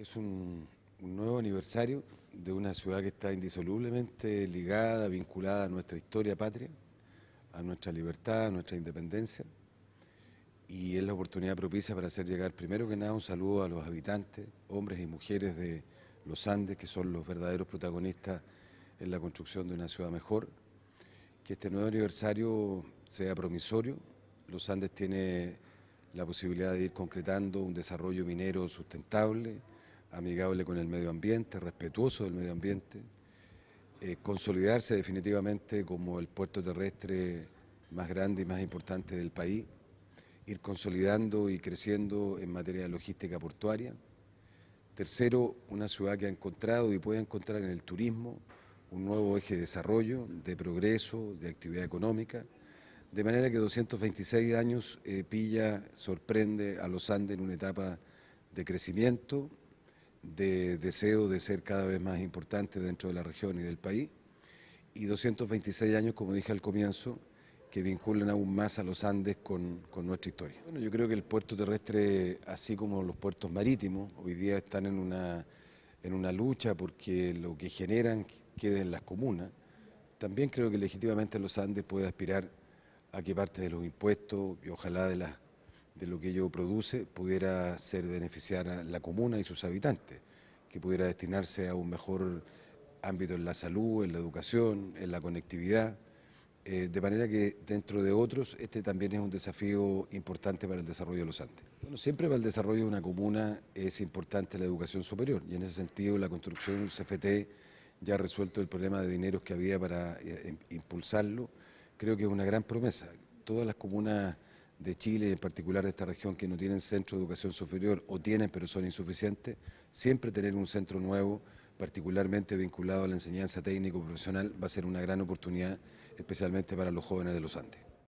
Es un, nuevo aniversario de una ciudad que está indisolublemente ligada, vinculada a nuestra historia patria, a nuestra libertad, a nuestra independencia. Y es la oportunidad propicia para hacer llegar primero que nada un saludo a los habitantes, hombres y mujeres de los Andes, que son los verdaderos protagonistas en la construcción de una ciudad mejor. Que este nuevo aniversario sea promisorio. Los Andes tiene la posibilidad de ir concretando un desarrollo minero sustentable, amigable con el medio ambiente, respetuoso del medio ambiente, eh, consolidarse definitivamente como el puerto terrestre más grande y más importante del país, ir consolidando y creciendo en materia de logística portuaria. Tercero, una ciudad que ha encontrado y puede encontrar en el turismo un nuevo eje de desarrollo, de progreso, de actividad económica, de manera que 226 años eh, pilla, sorprende a los Andes en una etapa de crecimiento, de deseo de ser cada vez más importante dentro de la región y del país, y 226 años, como dije al comienzo, que vinculan aún más a los Andes con, nuestra historia. Bueno, yo creo que el puerto terrestre, así como los puertos marítimos, hoy día están en una, en una lucha porque lo que generan quede en las comunas. También creo que legítimamente los Andes puede aspirar a que parte de los impuestos y ojalá de las de lo que ello produce pudiera ser beneficiar a la comuna y sus habitantes, que pudiera destinarse a un mejor ámbito en la salud, en la educación, en la conectividad, eh, de manera que dentro de otros este también es un desafío importante para el desarrollo de los Andes. Bueno, siempre para el desarrollo de una comuna es importante la educación superior y en ese sentido la construcción de un CFT ya ha resuelto el problema de dineros que había para eh, impulsarlo, creo que es una gran promesa. Todas las comunas de Chile, en particular de esta región, que no tienen centro de educación superior o tienen pero son insuficientes, siempre tener un centro nuevo, particularmente vinculado a la enseñanza técnico-profesional, va a ser una gran oportunidad, especialmente para los jóvenes de los Andes.